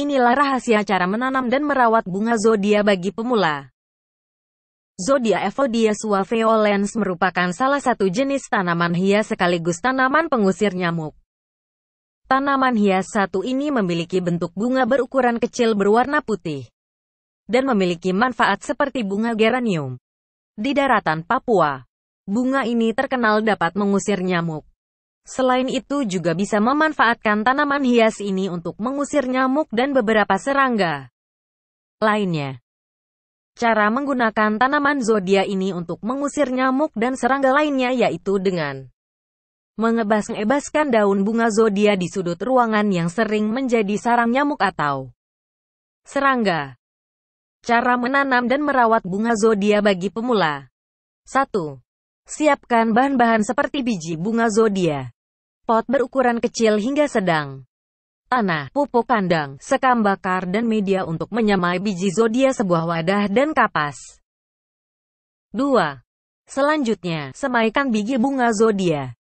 Inilah rahasia cara menanam dan merawat bunga zodia bagi pemula. Zodia Evodia suaveolens merupakan salah satu jenis tanaman hias sekaligus tanaman pengusir nyamuk. Tanaman hias satu ini memiliki bentuk bunga berukuran kecil berwarna putih dan memiliki manfaat seperti bunga geranium. Di daratan Papua, bunga ini terkenal dapat mengusir nyamuk. Selain itu juga bisa memanfaatkan tanaman hias ini untuk mengusir nyamuk dan beberapa serangga lainnya. Cara menggunakan tanaman zodia ini untuk mengusir nyamuk dan serangga lainnya yaitu dengan mengebas-ngebaskan daun bunga zodia di sudut ruangan yang sering menjadi sarang nyamuk atau serangga. Cara menanam dan merawat bunga zodia bagi pemula. 1. Siapkan bahan-bahan seperti biji bunga zodia, pot berukuran kecil hingga sedang, tanah, pupuk kandang, sekam bakar dan media untuk menyamai biji zodia sebuah wadah dan kapas. 2. Selanjutnya, semaikan biji bunga zodia.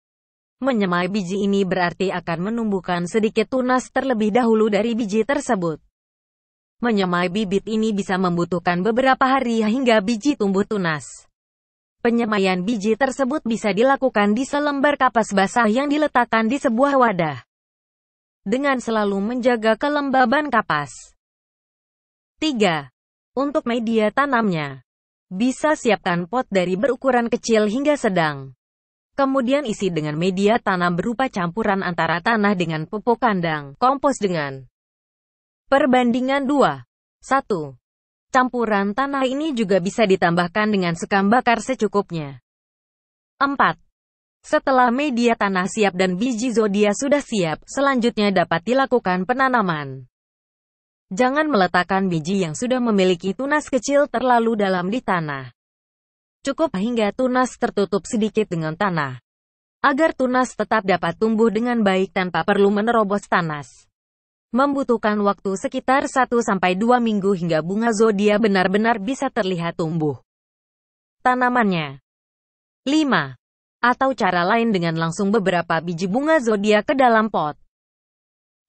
Menyemai biji ini berarti akan menumbuhkan sedikit tunas terlebih dahulu dari biji tersebut. Menyemai bibit ini bisa membutuhkan beberapa hari hingga biji tumbuh tunas. Penyemaian biji tersebut bisa dilakukan di selembar kapas basah yang diletakkan di sebuah wadah. Dengan selalu menjaga kelembaban kapas. 3. Untuk media tanamnya. Bisa siapkan pot dari berukuran kecil hingga sedang. Kemudian isi dengan media tanam berupa campuran antara tanah dengan pupuk kandang, kompos dengan perbandingan 2. 1. Campuran tanah ini juga bisa ditambahkan dengan sekam bakar secukupnya. 4. Setelah media tanah siap dan biji zodia sudah siap, selanjutnya dapat dilakukan penanaman. Jangan meletakkan biji yang sudah memiliki tunas kecil terlalu dalam di tanah. Cukup hingga tunas tertutup sedikit dengan tanah. Agar tunas tetap dapat tumbuh dengan baik tanpa perlu menerobos tanah. Membutuhkan waktu sekitar 1-2 minggu hingga bunga zodia benar-benar bisa terlihat tumbuh. Tanamannya 5. Atau cara lain dengan langsung beberapa biji bunga zodia ke dalam pot.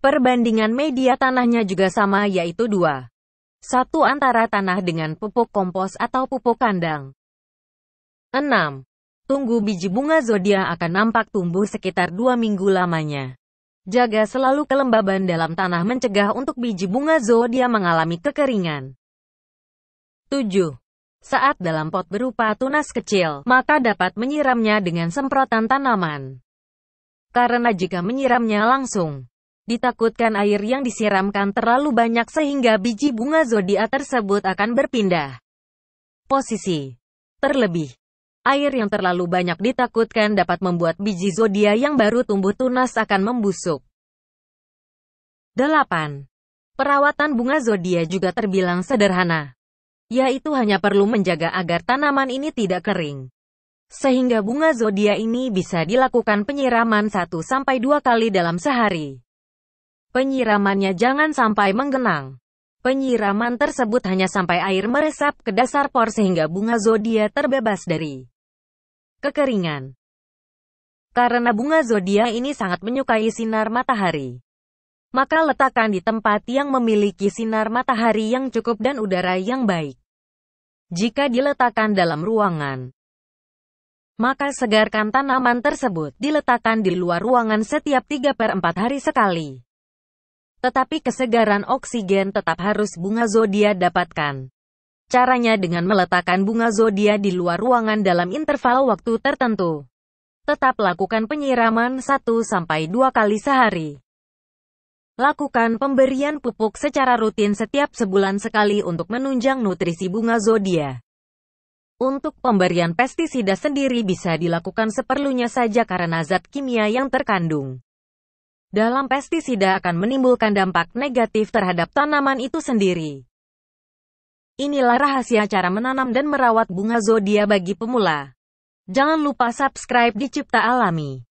Perbandingan media tanahnya juga sama yaitu 2. Satu antara tanah dengan pupuk kompos atau pupuk kandang. 6. Tunggu biji bunga zodia akan nampak tumbuh sekitar 2 minggu lamanya. Jaga selalu kelembaban dalam tanah mencegah untuk biji bunga zodia mengalami kekeringan. 7. Saat dalam pot berupa tunas kecil, maka dapat menyiramnya dengan semprotan tanaman. Karena jika menyiramnya langsung, ditakutkan air yang disiramkan terlalu banyak sehingga biji bunga zodia tersebut akan berpindah posisi. Terlebih, Air yang terlalu banyak ditakutkan dapat membuat biji zodia yang baru tumbuh tunas akan membusuk. 8. Perawatan bunga zodia juga terbilang sederhana, yaitu hanya perlu menjaga agar tanaman ini tidak kering. Sehingga bunga zodia ini bisa dilakukan penyiraman 1-2 kali dalam sehari. Penyiramannya jangan sampai menggenang. Penyiraman tersebut hanya sampai air meresap ke dasar por sehingga bunga zodia terbebas dari kekeringan. Karena bunga zodia ini sangat menyukai sinar matahari, maka letakkan di tempat yang memiliki sinar matahari yang cukup dan udara yang baik. Jika diletakkan dalam ruangan, maka segarkan tanaman tersebut diletakkan di luar ruangan setiap 3 per 4 hari sekali. Tetapi kesegaran oksigen tetap harus bunga zodia dapatkan. Caranya dengan meletakkan bunga zodia di luar ruangan dalam interval waktu tertentu. Tetap lakukan penyiraman 1-2 kali sehari. Lakukan pemberian pupuk secara rutin setiap sebulan sekali untuk menunjang nutrisi bunga zodia. Untuk pemberian pestisida sendiri bisa dilakukan seperlunya saja karena zat kimia yang terkandung dalam pestisida akan menimbulkan dampak negatif terhadap tanaman itu sendiri. Inilah rahasia cara menanam dan merawat bunga zodia bagi pemula. Jangan lupa subscribe di Cipta Alami.